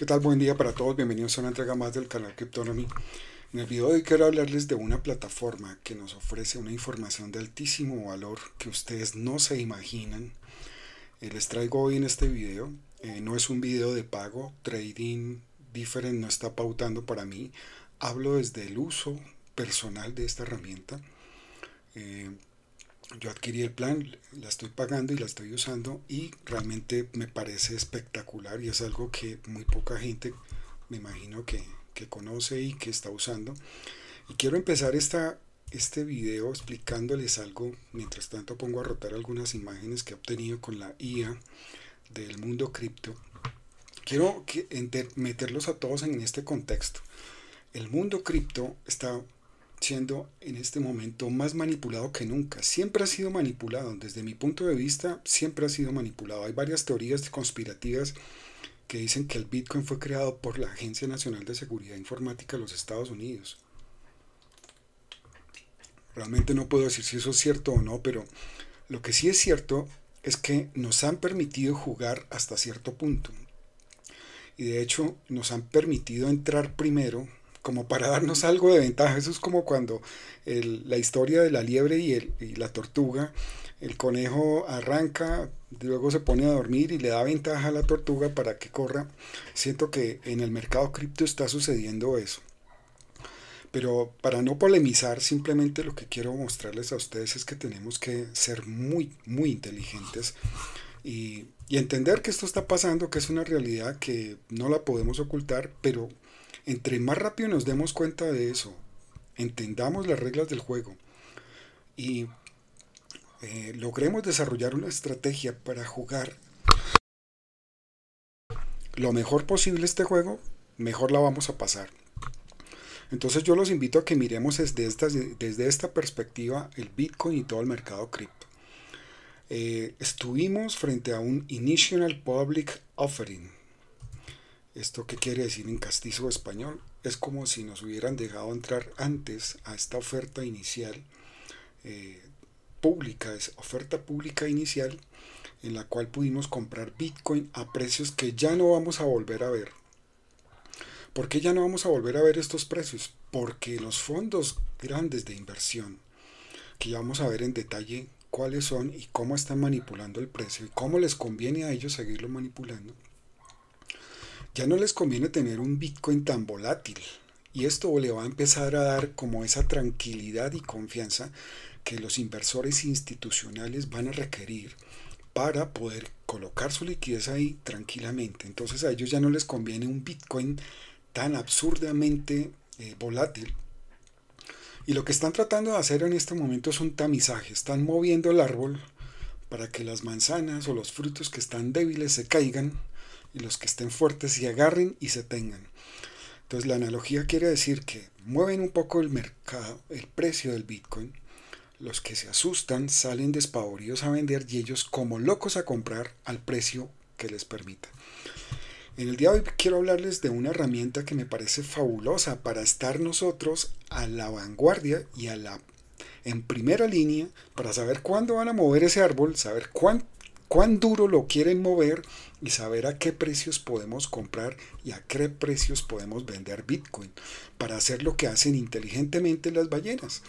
¿Qué tal? Buen día para todos. Bienvenidos a una entrega más del canal Cryptonomy. En el video de hoy quiero hablarles de una plataforma que nos ofrece una información de altísimo valor que ustedes no se imaginan. Eh, les traigo hoy en este video. Eh, no es un video de pago. Trading Different no está pautando para mí. Hablo desde el uso personal de esta herramienta. Eh, yo adquirí el plan, la estoy pagando y la estoy usando y realmente me parece espectacular y es algo que muy poca gente me imagino que, conoce y que está usando. Y quiero empezar esta, este video explicándoles algo, mientras tanto pongo a rotar algunas imágenes que he obtenido con la IA del mundo cripto. Quiero que meterlos a todos en este contexto. El mundo cripto está siendo en este momento más manipulado que nunca. Siempre ha sido manipulado, desde mi punto de vista, siempre ha sido manipulado. Hay varias teorías conspirativas que dicen que el Bitcoin fue creado por la Agencia Nacional de Seguridad Informática de los Estados Unidos. Realmente no puedo decir si eso es cierto o no, pero lo que sí es cierto es que nos han permitido jugar hasta cierto punto. Y de hecho nos han permitido entrar primero como para darnos algo de ventaja. Eso es como cuando el, la historia de la liebre y, el, la tortuga, el conejo arranca, luego se pone a dormir y le da ventaja a la tortuga para que corra. Siento que en el mercado cripto está sucediendo eso. Pero para no polemizar, simplemente lo que quiero mostrarles a ustedes es que tenemos que ser muy, muy inteligentes y, y entender que esto está pasando, que es una realidad que no la podemos ocultar, pero entre más rápido nos demos cuenta de eso, entendamos las reglas del juego y eh, logremos desarrollar una estrategia para jugar lo mejor posible este juego, mejor la vamos a pasar. Entonces yo los invito a que miremos desde esta, perspectiva el Bitcoin y todo el mercado cripto. Eh, estuvimos frente a un Initial Public Offering, ¿Esto qué quiere decir en castizo español? Es como si nos hubieran dejado entrar antes a esta oferta inicial eh, pública, es oferta pública inicial en la cual pudimos comprar Bitcoin a precios que ya no vamos a volver a ver. ¿Por qué ya no vamos a volver a ver estos precios? Porque los fondos grandes de inversión, que ya vamos a ver en detalle cuáles son y cómo están manipulando el precio y cómo les conviene a ellos seguirlo manipulando, ya no les conviene tener un Bitcoin tan volátil y esto le va a empezar a dar como esa tranquilidad y confianza que los inversores institucionales van a requerir para poder colocar su liquidez ahí tranquilamente. Entonces a ellos ya no les conviene un Bitcoin tan absurdamente eh, volátil. Y lo que están tratando de hacer en este momento es un tamizaje. Están moviendo el árbol para que las manzanas o los frutos que están débiles se caigan y los que estén fuertes se agarren y se tengan. Entonces la analogía quiere decir que mueven un poco el mercado, el precio del Bitcoin, los que se asustan salen despavoridos a vender y ellos como locos a comprar al precio que les permita. En el día de hoy quiero hablarles de una herramienta que me parece fabulosa para estar nosotros a la vanguardia y a la en primera línea para saber cuándo van a mover ese árbol, saber cuán, duro lo quieren mover y saber a qué precios podemos comprar y a qué precios podemos vender Bitcoin para hacer lo que hacen inteligentemente las ballenas.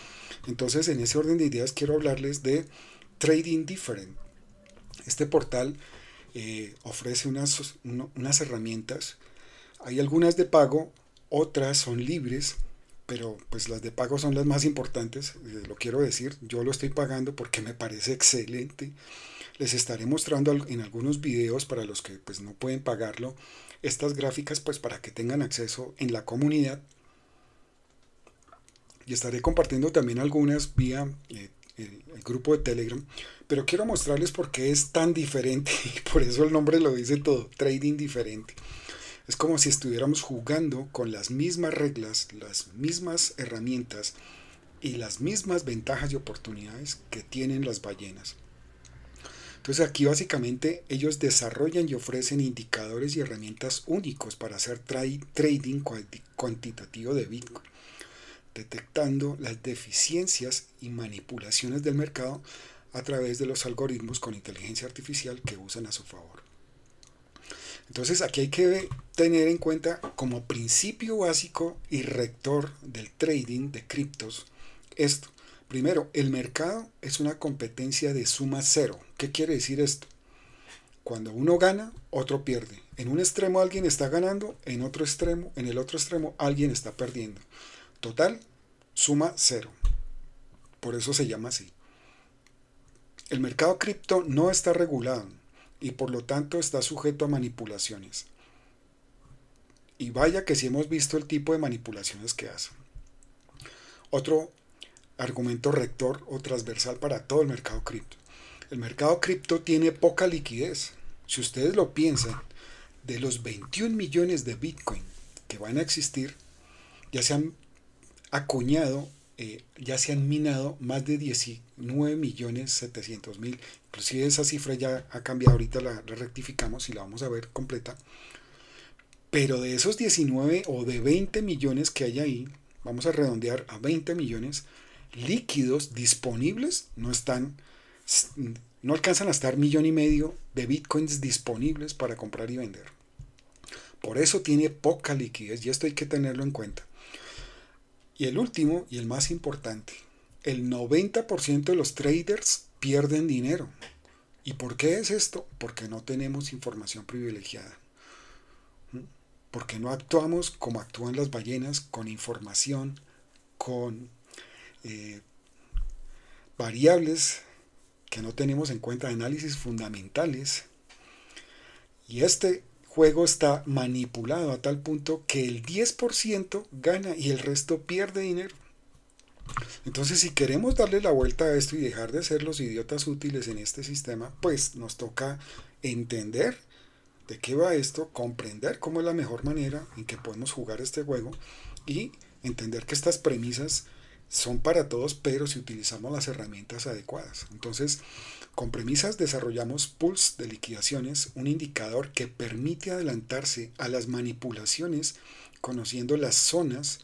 Entonces, en ese orden de ideas, quiero hablarles de Trading Different. Este portal eh, ofrece unas, unas herramientas. Hay algunas de pago, otras son libres pero pues las de pago son las más importantes, eh, lo quiero decir, yo lo estoy pagando porque me parece excelente. Les estaré mostrando en algunos videos para los que pues no pueden pagarlo estas gráficas pues para que tengan acceso en la comunidad. Y estaré compartiendo también algunas vía eh, el, el, grupo de Telegram, pero quiero mostrarles por qué es tan diferente y por eso el nombre lo dice todo, trading diferente. Es como si estuviéramos jugando con las mismas reglas, las mismas herramientas y las mismas ventajas y oportunidades que tienen las ballenas. Entonces aquí básicamente ellos desarrollan y ofrecen indicadores y herramientas únicos para hacer trading cuantitativo de Bitcoin, detectando las deficiencias y manipulaciones del mercado a través de los algoritmos con inteligencia artificial que usan a su favor. Entonces aquí hay que tener en cuenta como principio básico y rector del trading de criptos esto. Primero, el mercado es una competencia de suma cero. ¿Qué quiere decir esto? Cuando uno gana, otro pierde. En un extremo alguien está ganando, en otro extremo, en el otro extremo alguien está perdiendo. Total, suma cero. Por eso se llama así. El mercado cripto no está regulado y por lo tanto está sujeto a manipulaciones. Y vaya que si hemos visto el tipo de manipulaciones que hace. Otro argumento rector o transversal para todo el mercado cripto. El mercado cripto tiene poca liquidez. Si ustedes lo piensan, de los 21 millones de Bitcoin que van a existir, ya se han acuñado eh, ya se han minado más de 19.700.000 millones mil. Inclusive esa cifra ya ha cambiado, ahorita la, la rectificamos y la vamos a ver completa. Pero de esos 19 o de 20 millones que hay ahí, vamos a redondear a 20 millones líquidos disponibles, no están, no alcanzan a estar millón y medio de bitcoins disponibles para comprar y vender. Por eso tiene poca liquidez y esto hay que tenerlo en cuenta. Y el último y el más importante, el 90% de los traders pierden dinero. ¿Y por qué es esto? Porque no tenemos información privilegiada. ¿Mm? Porque no actuamos como actúan las ballenas, con información, con eh, variables que no tenemos en cuenta, análisis fundamentales. Y este juego está manipulado a tal punto que el 10% gana y el resto pierde dinero. Entonces, si queremos darle la vuelta a esto y dejar de ser los idiotas útiles en este sistema, pues nos toca entender de qué va esto, comprender cómo es la mejor manera en que podemos jugar este juego y entender que estas premisas son para todos, pero si utilizamos las herramientas adecuadas. Entonces, con premisas desarrollamos Pulse de liquidaciones, un indicador que permite adelantarse a las manipulaciones conociendo las zonas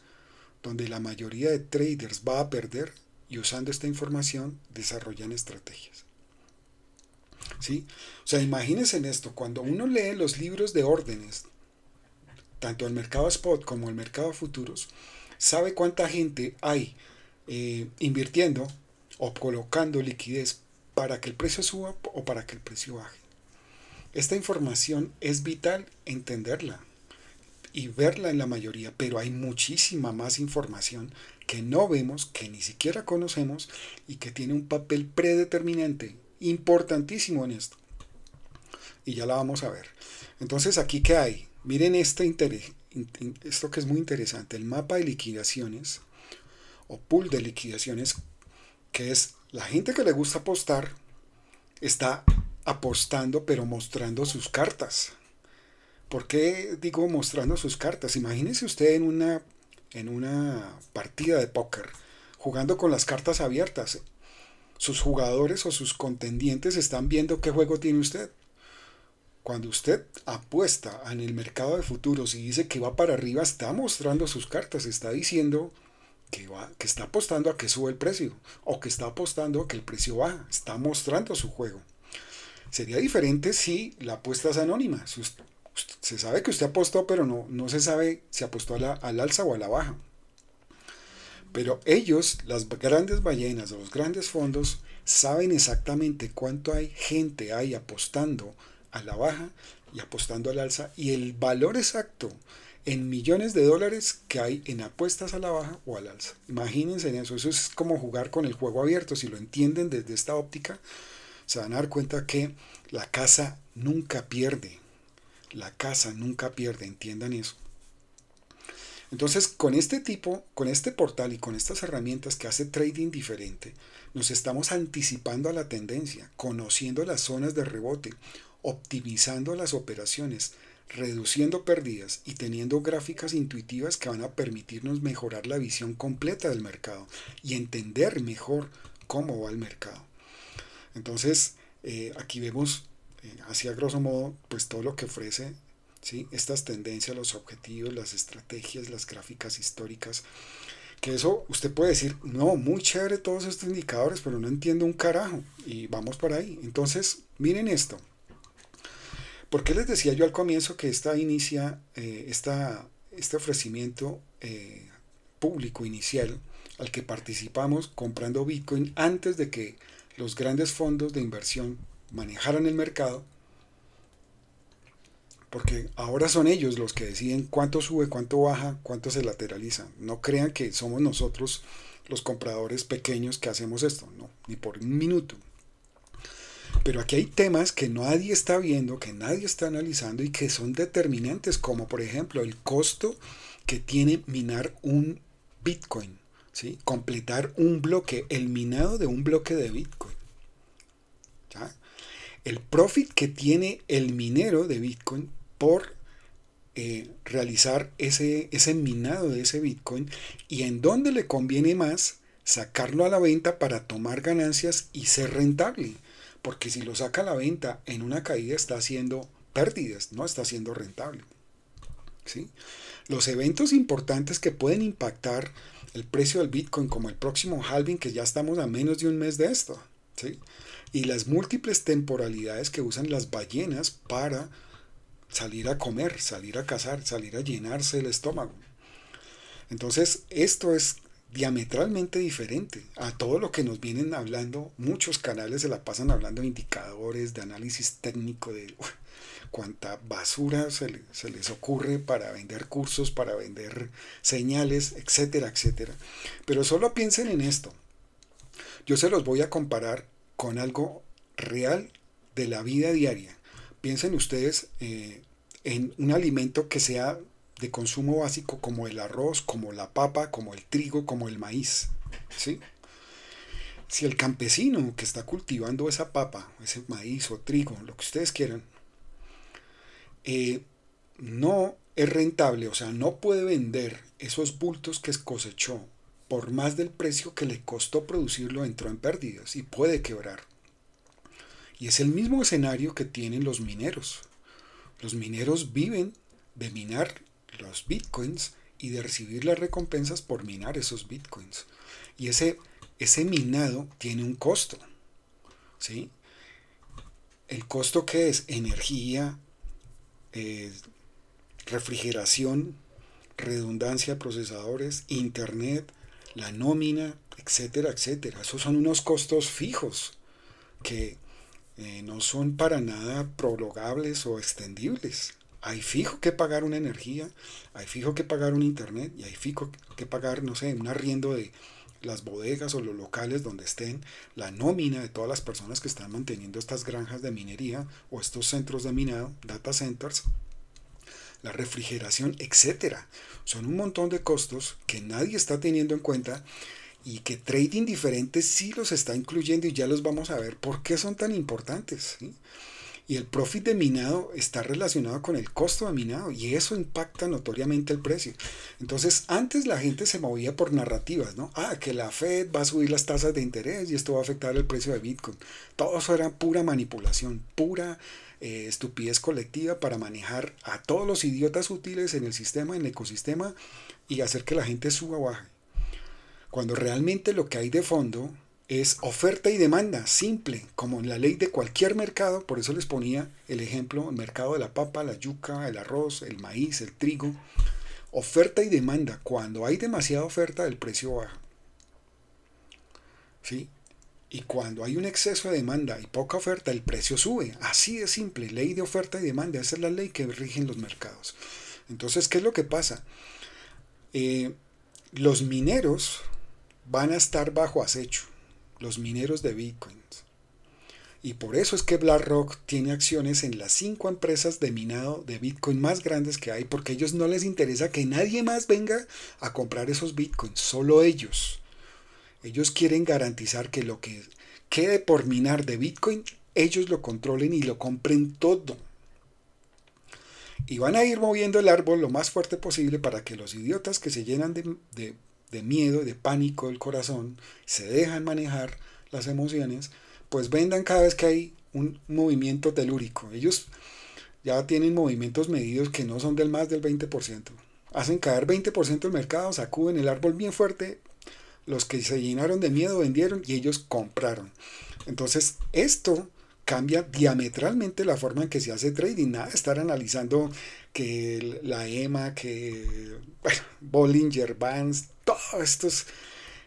donde la mayoría de traders va a perder y usando esta información desarrollan estrategias. ¿Sí? O sea, imagínense en esto, cuando uno lee los libros de órdenes, tanto el mercado spot como el mercado futuros, sabe cuánta gente hay eh, invirtiendo o colocando liquidez para que el precio suba o para que el precio baje. Esta información es vital entenderla y verla en la mayoría, pero hay muchísima más información que no vemos, que ni siquiera conocemos y que tiene un papel predeterminante, importantísimo en esto. Y ya la vamos a ver. Entonces, ¿aquí qué hay? Miren este esto que es muy interesante, el mapa de liquidaciones o pool de liquidaciones, que es la gente que le gusta apostar está apostando pero mostrando sus cartas. ¿Por qué digo mostrando sus cartas? Imagínese usted en una, en una partida de póker jugando con las cartas abiertas. Sus jugadores o sus contendientes están viendo qué juego tiene usted. Cuando usted apuesta en el mercado de futuros y dice que va para arriba, está mostrando sus cartas, está diciendo que, va, que está apostando a que sube el precio o que está apostando a que el precio baja, está mostrando su juego. Sería diferente si la apuesta es anónima. se sabe que usted apostó, pero no, no se sabe si apostó a la, al alza o a la baja. Pero ellos, las grandes ballenas los grandes fondos, saben exactamente cuánto hay gente ahí apostando a la baja y apostando al alza y el valor exacto en millones de dólares que hay en apuestas a la baja o al alza. Imagínense en eso, eso es como jugar con el juego abierto, si lo entienden desde esta óptica, se van a dar cuenta que la casa nunca pierde, la casa nunca pierde, entiendan eso. Entonces, con este tipo, con este portal y con estas herramientas que hace trading diferente, nos estamos anticipando a la tendencia, conociendo las zonas de rebote, optimizando las operaciones, reduciendo pérdidas y teniendo gráficas intuitivas que van a permitirnos mejorar la visión completa del mercado y entender mejor cómo va el mercado. Entonces, eh, aquí vemos, eh, así a grosso modo, pues todo lo que ofrece ¿sí? estas tendencias, los objetivos, las estrategias, las gráficas históricas. Que eso usted puede decir, no, muy chévere todos estos indicadores, pero no entiendo un carajo. Y vamos por ahí. Entonces, miren esto. ¿Por qué les decía yo al comienzo que esta inicia, eh, este ofrecimiento eh, público inicial al que participamos comprando Bitcoin antes de que los grandes fondos de inversión manejaran el mercado? Porque ahora son ellos los que deciden cuánto sube, cuánto baja, cuánto se lateraliza. No crean que somos nosotros los compradores pequeños que hacemos esto, no, ni por un minuto. Pero aquí hay temas que nadie está viendo, que nadie está analizando y que son determinantes, como por ejemplo el costo que tiene minar un Bitcoin, ¿sí? completar un bloque, el minado de un bloque de Bitcoin. El profit que tiene el minero de Bitcoin por eh, realizar ese, ese minado de ese Bitcoin y en dónde le conviene más sacarlo a la venta para tomar ganancias y ser rentable porque si lo saca a la venta en una caída está haciendo pérdidas, no está siendo rentable. Los eventos importantes que pueden impactar el precio del Bitcoin, como el próximo halving, que ya estamos a menos de un mes de esto, ¿sí? y las múltiples temporalidades que usan las ballenas para salir a comer, salir a cazar, salir a llenarse el estómago. Entonces, esto es diametralmente diferente a todo lo que nos vienen hablando. Muchos canales se la pasan hablando de indicadores, de análisis técnico, de cuánta basura se, les ocurre para vender cursos, para vender señales, etcétera, etcétera. Pero solo piensen en esto. Yo se los voy a comparar con algo real de la vida diaria. Piensen ustedes eh, en un alimento que sea de consumo básico como el arroz, como la papa, como el trigo, como el maíz. ¿sí? Si el campesino que está cultivando esa papa, ese maíz o trigo, lo que ustedes quieran, eh, no es rentable, o sea, no puede vender esos bultos que cosechó por más del precio que le costó producirlo, entró en pérdidas y puede quebrar. Y es el mismo escenario que tienen los mineros. Los mineros viven de minar los bitcoins y de recibir las recompensas por minar esos bitcoins. Y ese, ese minado tiene un costo. ¿sí? El costo que es energía, eh, refrigeración, redundancia de procesadores, internet, la nómina, etcétera, etcétera. Esos son unos costos fijos que eh, no son para nada prologables o extendibles hay fijo que pagar una energía, hay fijo que pagar un internet y hay fijo que pagar, no sé, un arriendo de las bodegas o los locales donde estén, la nómina de todas las personas que están manteniendo estas granjas de minería o estos centros de minado, data centers, la refrigeración, etcétera. Son un montón de costos que nadie está teniendo en cuenta y que trading diferentes sí los está incluyendo y ya los vamos a ver por qué son tan importantes. Y el profit de minado está relacionado con el costo de minado y eso impacta notoriamente el precio. Entonces, antes la gente se movía por narrativas, ¿no? Ah, que la Fed va a subir las tasas de interés y esto va a afectar el precio de Bitcoin. Todo eso era pura manipulación, pura eh, estupidez colectiva para manejar a todos los idiotas útiles en el sistema, en el ecosistema y hacer que la gente suba o baje. Cuando realmente lo que hay de fondo es oferta y demanda, simple, como en la ley de cualquier mercado, por eso les ponía el ejemplo, el mercado de la papa, la yuca, el arroz, el maíz, el trigo, oferta y demanda, cuando hay demasiada oferta el precio baja. ¿Sí? Y cuando hay un exceso de demanda y poca oferta, el precio sube. Así de simple, ley de oferta y demanda, esa es la ley que rigen los mercados. Entonces, ¿qué es lo que pasa? Eh, los mineros van a estar bajo acecho los mineros de bitcoins. Y por eso es que BlackRock tiene acciones en las cinco empresas de minado de Bitcoin más grandes que hay, porque a ellos no les interesa que nadie más venga a comprar esos Bitcoins, solo ellos. Ellos quieren garantizar que lo que quede por minar de Bitcoin, ellos lo controlen y lo compren todo. Y van a ir moviendo el árbol lo más fuerte posible para que los idiotas que se llenan de, de de miedo de pánico del corazón, se dejan manejar las emociones, pues vendan cada vez que hay un movimiento telúrico. Ellos ya tienen movimientos medidos que no son del más del 20%. Hacen caer 20% el mercado, sacuden el árbol bien fuerte. Los que se llenaron de miedo vendieron y ellos compraron. Entonces, esto cambia diametralmente la forma en que se hace trading. Nada estar analizando que la EMA, que bueno, Bollinger Bands, todas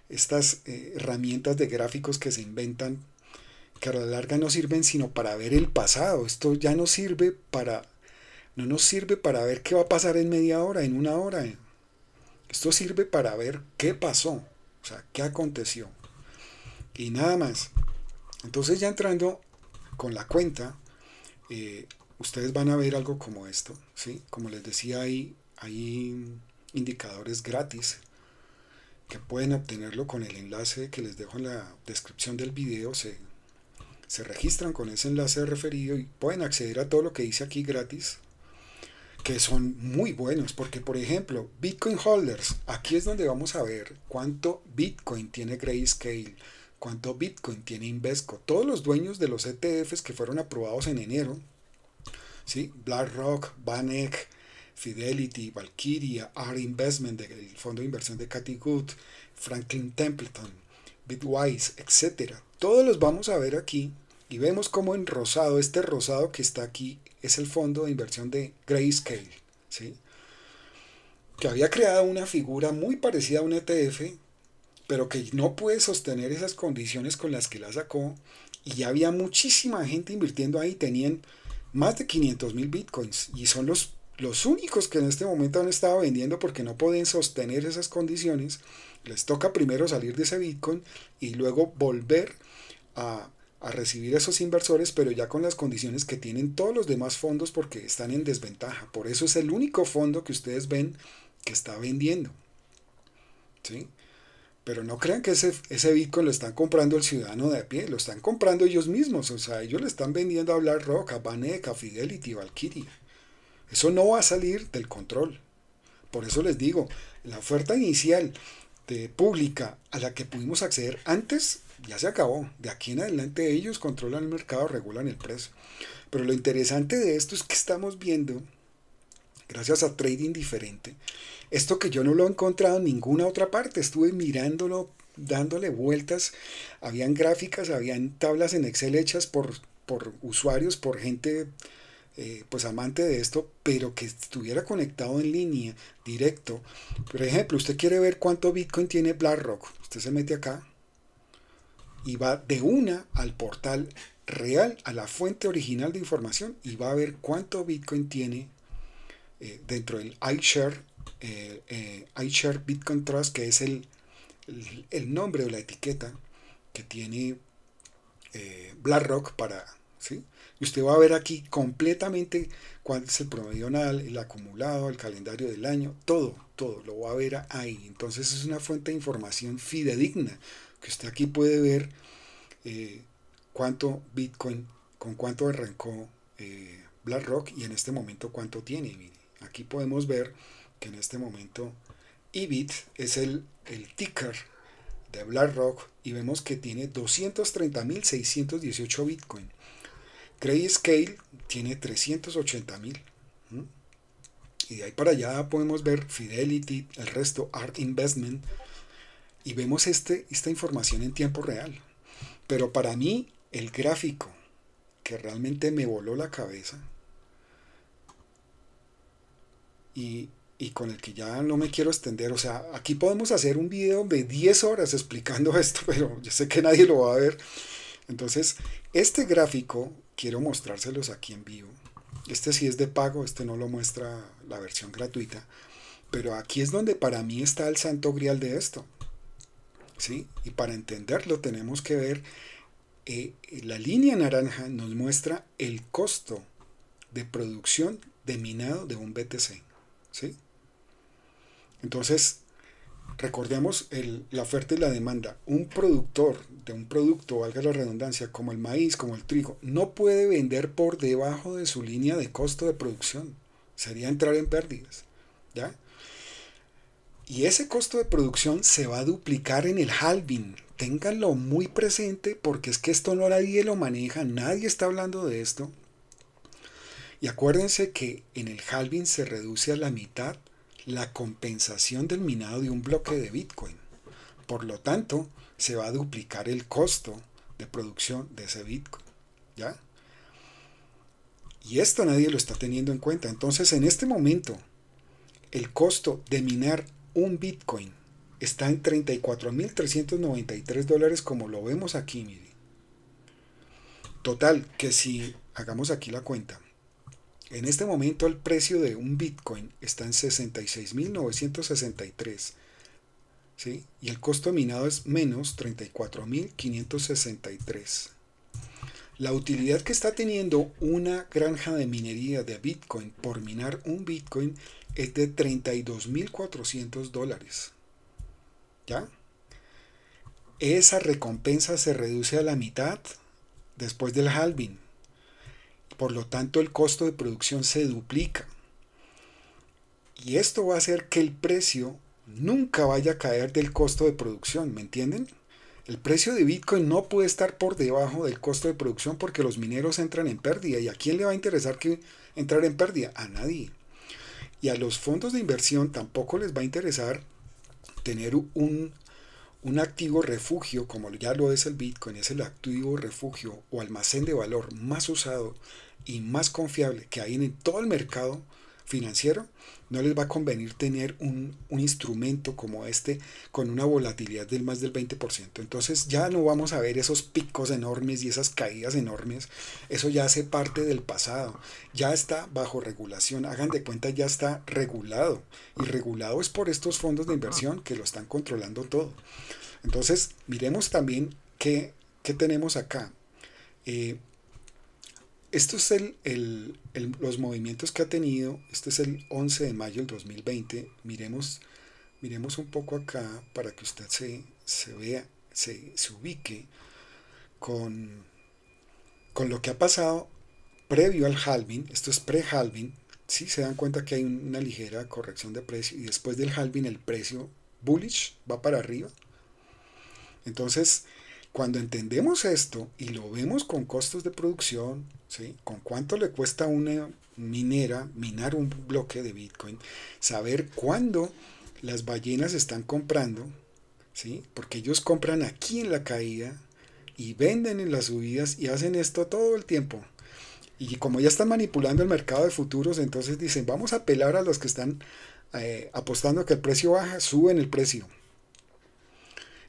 estas eh, herramientas de gráficos que se inventan, que a la larga no sirven sino para ver el pasado. Esto ya no sirve para, no nos sirve para ver qué va a pasar en media hora, en una hora. Esto sirve para ver qué pasó, o sea, qué aconteció. Y nada más. Entonces ya entrando con la cuenta, eh, ustedes van a ver algo como esto, ¿sí? Como les decía, hay, indicadores gratis que pueden obtenerlo con el enlace que les dejo en la descripción del video. Se, registran con ese enlace referido y pueden acceder a todo lo que dice aquí gratis, que son muy buenos, porque por ejemplo, Bitcoin Holders, aquí es donde vamos a ver cuánto Bitcoin tiene Grayscale, cuánto Bitcoin tiene Invesco, todos los dueños de los ETFs que fueron aprobados en enero, BlackRock, Banek, Fidelity, Valkyria, r Investment, el fondo de inversión de Cathy Good, Franklin Templeton, Bitwise, etc. Todos los vamos a ver aquí y vemos cómo en rosado, este rosado que está aquí es el fondo de inversión de Grayscale, que había creado una figura muy parecida a un ETF, pero que no puede sostener esas condiciones con las que la sacó y ya había muchísima gente invirtiendo ahí, tenían más de 500 mil bitcoins y son los, los únicos que en este momento han estado vendiendo porque no pueden sostener esas condiciones. Les toca primero salir de ese bitcoin y luego volver a, recibir esos inversores, pero ya con las condiciones que tienen todos los demás fondos porque están en desventaja. Por eso es el único fondo que ustedes ven que está vendiendo. ¿Sí? Pero no crean que ese, ese Bitcoin lo están comprando el ciudadano de a pie, lo están comprando ellos mismos. O sea, ellos le están vendiendo a hablar Roca, Baneca, Fidelity, Valkyrie. Eso no va a salir del control. Por eso les digo, la oferta inicial de pública a la que pudimos acceder antes ya se acabó. De aquí en adelante ellos controlan el mercado, regulan el precio. Pero lo interesante de esto es que estamos viendo gracias a trading diferente. Esto que yo no lo he encontrado en ninguna otra parte, estuve mirándolo, dándole vueltas, habían gráficas, habían tablas en Excel hechas por, por usuarios, por gente eh, pues amante de esto, pero que estuviera conectado en línea, directo. Por ejemplo, usted quiere ver cuánto Bitcoin tiene BlackRock. Usted se mete acá y va de una al portal real, a la fuente original de información y va a ver cuánto Bitcoin tiene eh, dentro del iShare, eh, eh, iShare Bitcoin Trust, que es el, nombre o la etiqueta que tiene BlackRock para... ¿sí? Y usted va a ver aquí completamente cuál es el promedio el acumulado, el calendario del año, todo, todo, lo va a ver ahí. Entonces es una fuente de información fidedigna que usted aquí puede ver cuánto Bitcoin, con cuánto arrancó BlackRock y en este momento cuánto tiene. Aquí podemos ver que en este momento EBIT es el, el ticker de BlackRock y vemos que tiene 230.618 Bitcoin. Grayscale tiene 380.000. Y de ahí para allá podemos ver Fidelity, el resto, Art Investment. Y vemos este, esta información en tiempo real. Pero para mí, el gráfico que realmente me voló la cabeza y, con el que ya no me quiero extender. O sea, aquí podemos hacer un video de 10 horas explicando esto, pero yo sé que nadie lo va a ver. Entonces, este gráfico quiero mostrárselos aquí en vivo. Este sí es de pago, este no lo muestra la versión gratuita. Pero aquí es donde para mí está el santo grial de esto. ¿sí? Y para entenderlo tenemos que ver, eh, la línea naranja nos muestra el costo de producción de minado de un BTC. ¿sí? Entonces, recordemos la oferta y la demanda. Un productor de un producto, valga la redundancia, como el maíz, como el trigo, no puede vender por debajo de su línea de costo de producción. Sería entrar en pérdidas, ¿ya? Y ese costo de producción se va a duplicar en el halving. Ténganlo muy presente porque es que esto no nadie lo maneja, nadie está hablando de esto. Y acuérdense que en el halving se reduce a la mitad la compensación del minado de un bloque de Bitcoin. Por lo tanto, se va a duplicar el costo de producción de ese Bitcoin. ¿Ya? Y esto nadie lo está teniendo en cuenta. Entonces, en este momento, el costo de minar un Bitcoin está en 34.393 dólares como lo vemos aquí, miren. Total, que si hagamos aquí la cuenta, en este momento el precio de un Bitcoin está en 66.963. ¿sí? Y el costo minado es menos 34.563. La utilidad que está teniendo una granja de minería de Bitcoin por minar un Bitcoin es de 32.400 dólares. ¿Ya? Esa recompensa se reduce a la mitad después del halving. Por lo tanto, el costo de producción se duplica. Y esto va a hacer que el precio nunca vaya a caer del costo de producción, ¿me entienden? El precio de Bitcoin no puede estar por debajo del costo de producción porque los mineros entran en pérdida. ¿Y a quién le va a interesar que entrar en pérdida? A nadie. Y a los fondos de inversión tampoco les va a interesar tener un un activo refugio, como ya lo es el Bitcoin, es el activo refugio o almacén de valor más usado y más confiable que hay en todo el mercado financiero, no les va a convenir tener un, instrumento como este con una volatilidad del más del 20%. Entonces ya no vamos a ver esos picos enormes y esas caídas enormes. Eso ya hace parte del pasado. Ya está bajo regulación. Hagan de cuenta, ya está regulado. Y regulado es por estos fondos de inversión que lo están controlando todo. Entonces miremos también qué, tenemos acá. Eh, esto es el, los movimientos que ha tenido, este es el 11 de mayo del 2020, miremos, miremos un poco acá para que usted se, se vea, se, ubique con, con lo que ha pasado previo al halving, esto es pre-halving, si se dan cuenta que hay una ligera corrección de precio y después del halving el precio bullish va para arriba. Entonces, cuando entendemos esto y lo vemos con costos de producción, ¿sí? con cuánto le cuesta a una minera minar un bloque de Bitcoin, saber cuándo las ballenas están comprando, ¿sí? porque ellos compran aquí en la caída y venden en las subidas y hacen esto todo el tiempo. Y como ya están manipulando el mercado de futuros, entonces dicen, vamos a apelar a los que están eh, apostando que el precio baja, suben el precio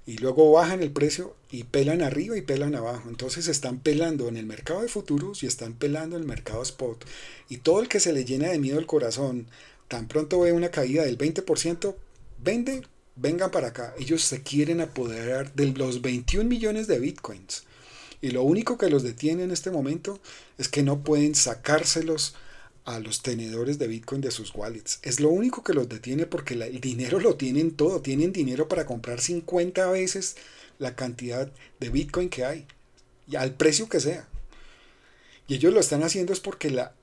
y luego bajan el precio y pelan arriba y pelan abajo. Entonces están pelando en el mercado de futuros y están pelando en el mercado spot. Y todo el que se le llena de miedo el corazón, tan pronto ve una caída del 20%, vende, vengan para acá. Ellos se quieren apoderar de los 21 millones de bitcoins. Y lo único que los detiene en este momento es que no pueden sacárselos a los tenedores de Bitcoin de sus wallets. Es lo único que los detiene porque el dinero lo tienen todo. Tienen dinero para comprar 50 veces la cantidad de Bitcoin que hay. Y al precio que sea. Y ellos lo están haciendo es porque la,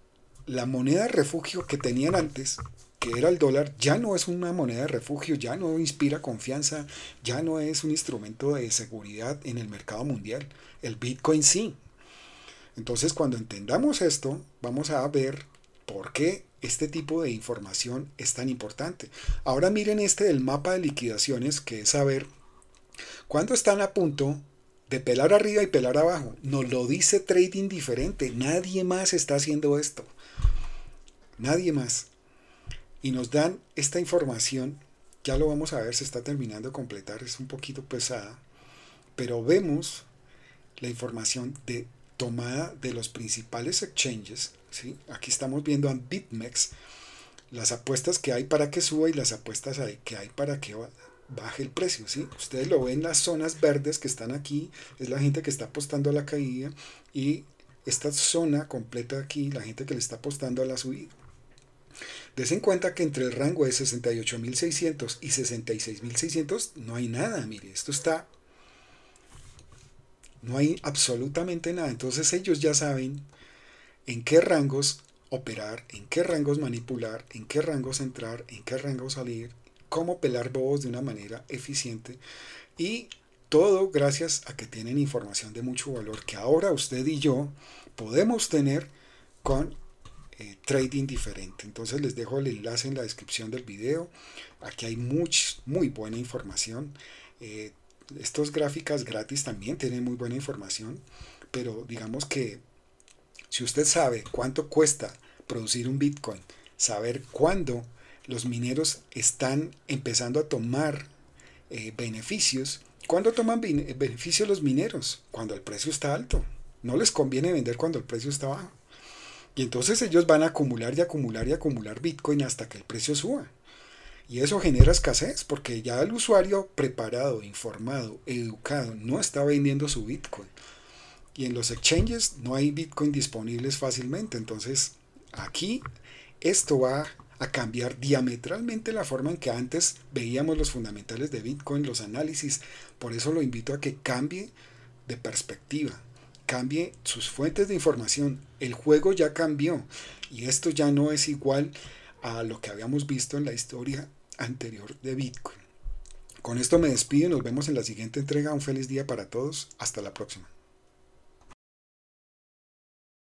la moneda de refugio que tenían antes, que era el dólar, ya no es una moneda de refugio, ya no inspira confianza, ya no es un instrumento de seguridad en el mercado mundial. El Bitcoin sí. Entonces cuando entendamos esto, vamos a ver ¿Por qué este tipo de información es tan importante? Ahora miren este del mapa de liquidaciones, que es saber cuándo están a punto de pelar arriba y pelar abajo. Nos lo dice Trading Diferente. Nadie más está haciendo esto. Nadie más. Y nos dan esta información. Ya lo vamos a ver, se está terminando de completar. Es un poquito pesada. Pero vemos la información de tomada de los principales exchanges Aquí estamos viendo a BitMEX las apuestas que hay para que suba y las apuestas que hay para que baje el precio. ¿sí? Ustedes lo ven las zonas verdes que están aquí, es la gente que está apostando a la caída y esta zona completa aquí, la gente que le está apostando a la subida. Des en cuenta que entre el rango de 68.600 y 66.600 no hay nada, mire, esto está... No hay absolutamente nada. Entonces ellos ya saben en qué rangos operar, en qué rangos manipular, en qué rangos entrar, en qué rangos salir, cómo pelar bobos de una manera eficiente y todo gracias a que tienen información de mucho valor que ahora usted y yo podemos tener con eh, trading diferente. Entonces les dejo el enlace en la descripción del video. Aquí hay mucha muy buena información. Eh, estos estas gráficas gratis también tienen muy buena información, pero digamos que si usted sabe cuánto cuesta producir un Bitcoin, saber cuándo los mineros están empezando a tomar eh, beneficios, ¿cuándo toman beneficios los mineros? Cuando el precio está alto. No les conviene vender cuando el precio está bajo. Y entonces ellos van a acumular y acumular y acumular Bitcoin hasta que el precio suba. Y eso genera escasez porque ya el usuario preparado, informado, educado, no está vendiendo su Bitcoin y en los exchanges no hay Bitcoin disponibles fácilmente. Entonces aquí esto va a cambiar diametralmente la forma en que antes veíamos los fundamentales de Bitcoin, los análisis. Por eso lo invito a que cambie de perspectiva, cambie sus fuentes de información. El juego ya cambió y esto ya no es igual a lo que habíamos visto en la historia anterior de Bitcoin. Con esto me despido y nos vemos en la siguiente entrega. Un feliz día para todos. Hasta la próxima.